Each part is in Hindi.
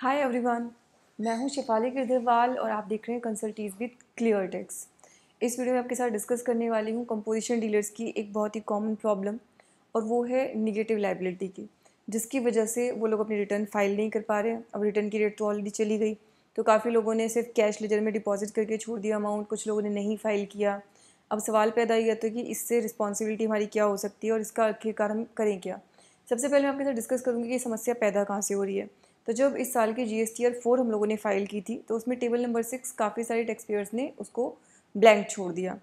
हाय एवरीवन मैं हूं शिफाली किरदेवाल और आप देख रहे हैं कंसल्टीज विद क्लियर टेक्स इस वीडियो में आपके साथ डिस्कस करने वाली हूं कंपोजिशन डीलर्स की एक बहुत ही कॉमन प्रॉब्लम और वो है निगेटिव लाइबिलिटी की जिसकी वजह से वो लोग अपनी रिटर्न फाइल नहीं कर पा रहे हैं अब रिटर्न की रेट तो ऑलरेडी चली गई तो काफ़ी लोगों ने सिर्फ कैश लेजर में डिपॉजिट करके छोड़ दिया अमाउंट कुछ लोगों ने नहीं फाइल किया अब सवाल पैदा ही होता है कि इससे रिस्पॉन्सिबिलिटी हमारी क्या हो सकती है और इसका आखिरकार हम करें क्या सबसे पहले मैं आपके साथ डिस्कस करूँगी कि समस्या पैदा कहाँ से हो रही है तो जब इस साल की G S T R four हम लोगों ने फाइल की थी तो उसमें टेबल नंबर सिक्स काफ़ी सारे टैक्स पेयर्स ने उसको ब्लैंक छोड़ दिया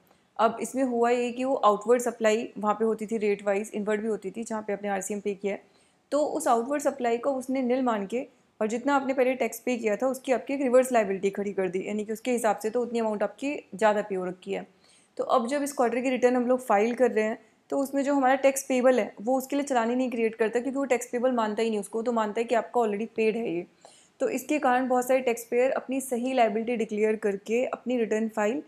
अब इसमें हुआ ये कि वो आउटवर्ड सप्लाई वहाँ पे होती थी रेट वाइज इनवर्ड भी होती थी जहाँ पे आपने आर पे किया है तो उस आउटवर्ड सप्लाई को उसने नील मान के और जितना आपने पहले टैक्स पे किया था उसकी आपकी एक रिवर्स लाइबिलिटी खड़ी कर दी यानी कि उसके हिसाब से तो उतनी अमाउंट आपकी ज़्यादा पे हो रखी है तो अब जब इस क्वार्टर की रिटर्न हम लोग फाइल कर रहे हैं तो उसमें जो हमारा टैक्स पेबल है वो उसके लिए चलानी नहीं क्रिएट करता क्योंकि वो टैक्स पेबल मानता ही नहीं उसको तो मानता है कि आपका ऑलरेडी पेड है ये तो इसके कारण बहुत सारे टैक्स पेयर अपनी सही लाइबिलिटी डिक्लेयर करके अपनी रिटर्न फाइल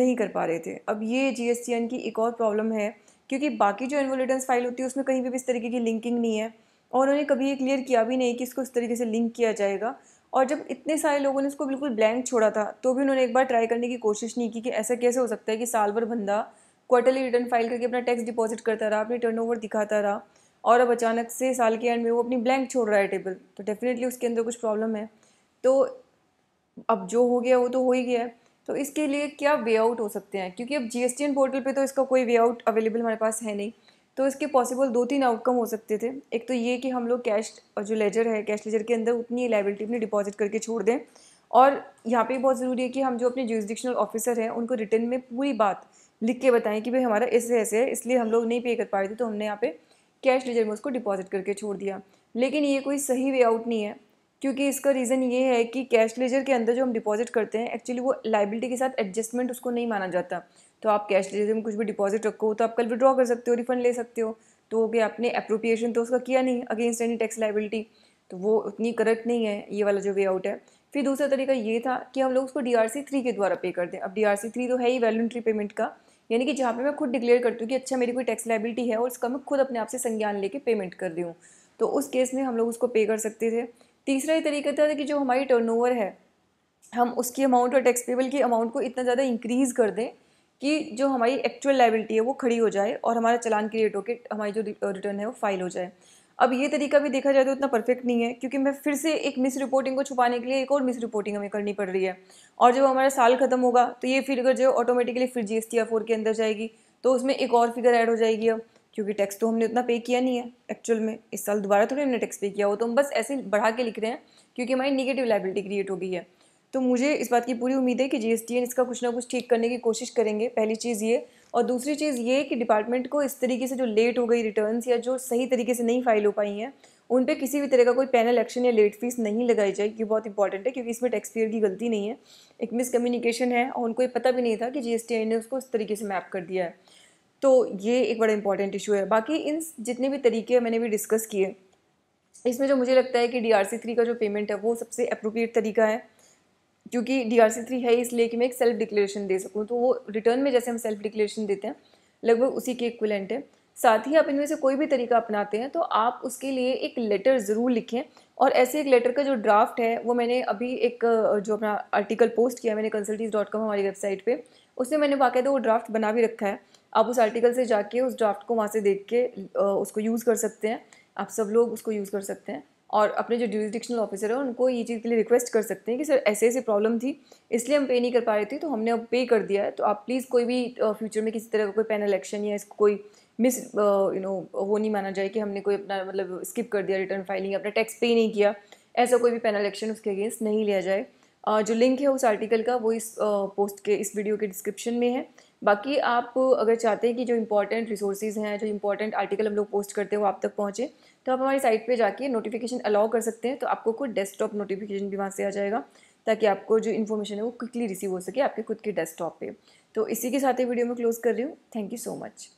नहीं कर पा रहे थे अब ये जी की एक और प्रॉब्लम है क्योंकि बाकी जो एनुअल रिटर्न फाइल होती है उसमें कहीं भी इस तरीके की लिंकिंग नहीं है और उन्होंने कभी ये क्लियर किया भी नहीं कि इसको इस तरीके से लिंक किया जाएगा और जब इतने सारे लोगों ने उसको बिल्कुल ब्लैंक छोड़ा था तो भी उन्होंने एक बार ट्राई करने की कोशिश नहीं की कि ऐसा कैसे हो सकता है कि साल भर बंदा क्वार्टरली रिटर्न फाइल करके अपना टैक्स डिपॉजिट करता रहा अपनी टर्न दिखाता रहा और अब अचानक से साल के एंड में वो अपनी ब्लैंक छोड़ रहा है टेबल तो डेफिनेटली उसके अंदर कुछ प्रॉब्लम है तो अब जो हो गया वो तो हो ही गया है तो इसके लिए क्या वे आउट हो सकते हैं क्योंकि अब जी पोर्टल पर तो इसका कोई वे आउट अवेलेबल हमारे पास है नहीं तो इसके पॉसिबल दो तीन आउटकम हो सकते थे एक तो ये कि हम लोग कैश और जो लेजर है कैश लेजर के अंदर उतनी लाइबिलिटी अपनी डिपॉजिट करके छोड़ दें और यहाँ पे बहुत ज़रूरी है कि हम जो अपने ज्यूजिक्शनल ऑफिसर हैं उनको रिटर्न में पूरी बात लिख के बताएं कि भाई हमारा ऐसे ऐसे है इसलिए हम लोग नहीं पे कर पा रहे थे तो हमने यहाँ पे कैश लेजर में उसको डिपॉजिट करके छोड़ दिया लेकिन ये कोई सही वे आउट नहीं है क्योंकि इसका रीज़न ये है कि कैश लेजर के अंदर जो हम डिपॉजिट करते हैं एक्चुअली वो लाइबिलिटी के साथ एडजस्टमेंट उसको नहीं माना जाता तो आप कैश लेजर में कुछ भी डिपॉजिट रखो तो आप कल विड्रॉ कर सकते हो रिफंड ले सकते हो तो कि आपने अप्रोप्रिएशन तो उसका किया नहीं अगेंस्ट एनी टैक्स लाइबिलिटी तो वो उतनी करेक्ट नहीं है ये वाला जो वे आउट है फिर दूसरा तरीका ये था कि हम लोग उसको डी आर सी थ्री के द्वारा पे कर दें अब डी आर सी थ्री तो है ही वैलेंट्री पेमेंट का यानी कि जहाँ पे मैं खुद डिक्लेयर करती हूँ कि अच्छा मेरी कोई टैक्स लाइबिलिटी है और उसका मैं खुद अपने आप से संज्ञान लेके पेमेंट कर रही हूँ तो उस केस में हम लोग उसको पे कर सकते थे तीसरा ये तरीका था कि जो हमारी टर्नओवर है हम उसकी अमाउंट और टैक्स पेबल की अमाउंट को इतना ज़्यादा इंक्रीज़ कर दें कि जो हमारी एक्चुअल लाइबिलिटी है वो खड़ी हो जाए और हमारा चलान क्रिएट होकर हमारी जो रिटर्न है वो फाइल हो जाए अब ये तरीका भी देखा जाए तो उतना परफेक्ट नहीं है क्योंकि मैं फिर से एक मिस रिपोर्टिंग को छुपाने के लिए एक और मिस रिपोर्टिंग हमें करनी पड़ रही है और जब हमारा साल खत्म होगा तो ये फिगर जो ऑटोमेटिकली फिर जी एस के अंदर जाएगी तो उसमें एक और फिगर ऐड हो जाएगी अब क्योंकि टैक्स तो हमने उतना पे किया नहीं है एक्चुअल में इस साल दोबारा थोड़ी हमने टैक्स पे किया हो तो हम बस ऐसे बढ़ा के लिख रहे हैं क्योंकि हमारी निगेटिव लाइबिलिटी क्रिएट हो गई है तो मुझे इस बात की पूरी उम्मीद है कि जी एस इसका कुछ ना कुछ ठीक करने की कोशिश करेंगे पहली चीज़ ये और दूसरी चीज़ ये कि डिपार्टमेंट को इस तरीके से जो लेट हो गई रिटर्न या जो सही तरीके से नहीं फाइल हो पाई हैं उन पर किसी भी तरह का कोई पैनल एक्शन या लेट फीस नहीं लगाई जाए ये बहुत इंपॉर्टेंट है क्योंकि इसमें टैक्स पेयर की गलती नहीं है एक मिसकम्युनिकेशन है और उनको ये पता भी नहीं था कि जी ने उसको इस तरीके से मैप कर दिया है तो ये एक बड़ा इंपॉर्टेंट इशू है बाकी इन जितने भी तरीके मैंने भी डिस्कस किए इसमें जो मुझे लगता है कि डी आर सी थ्री का जो पेमेंट है वो सबसे अप्रोप्रिएट तरीका है क्योंकि डी आर सी थ्री है इसलिए कि मैं एक सेल्फ डिक्लेरेशन दे सकूँ तो वो रिटर्न में जैसे हम सेल्फ डिक्लेरेशन देते हैं लगभग उसी के इक्विलेंट है साथ ही आप इनमें से कोई भी तरीका अपनाते हैं तो आप उसके लिए एक लेटर ज़रूर लिखें और ऐसे एक लेटर का जो ड्राफ्ट है वो मैंने अभी एक जो अपना आर्टिकल पोस्ट किया मैंने कंसल्टीज डॉट कॉम हमारी वेबसाइट पर उसमें मैंने बाकायदा तो वो ड्राफ्ट बना भी रखा है आप उस आर्टिकल से जाके उस ड्राफ्ट को वहाँ से देख के उसको यूज़ कर सकते हैं आप सब लोग उसको यूज़ कर सकते हैं और अपने जो डिस्ट्रिक्शनल ऑफिसर है उनको ये चीज़ के लिए रिक्वेस्ट कर सकते हैं कि सर ऐसे ऐसी प्रॉब्लम थी इसलिए हम पे नहीं कर पा रहे थे तो हमने अब पे कर दिया है तो आप प्लीज़ कोई भी फ्यूचर में किसी तरह का कोई पैनल इलेक्शन या इसको कोई मिस यू नो वो नहीं माना जाए कि हमने कोई अपना मतलब स्किप कर दिया रिटर्न फाइलिंग अपना टैक्स पे नहीं किया ऐसा कोई भी पैनल एक्शन उसके अगेंस्ट नहीं लिया जाए जो लिंक है उस आर्टिकल का वो इस पोस्ट के इस वीडियो के डिस्क्रिप्शन में है बाकी आप अगर चाहते हैं कि जो इंपॉर्टेंट रिसोर्सेज हैं जो इंपॉर्टेंट आर्टिकल हम लोग पोस्ट करते हैं वो आप तक पहुँचे तो आप हमारी साइट पे जाके नोटिफिकेशन अलाउ कर सकते हैं तो आपको खुद डेस्कटॉप नोटिफिकेशन भी वहाँ से आ जाएगा ताकि आपको जो इन्फॉर्मेशन है वो क्विकली रिसीव हो सके आपके खुद के डेस्कटॉप पे तो इसी के साथ ही वीडियो में क्लोज़ कर रही हूँ थैंक यू सो मच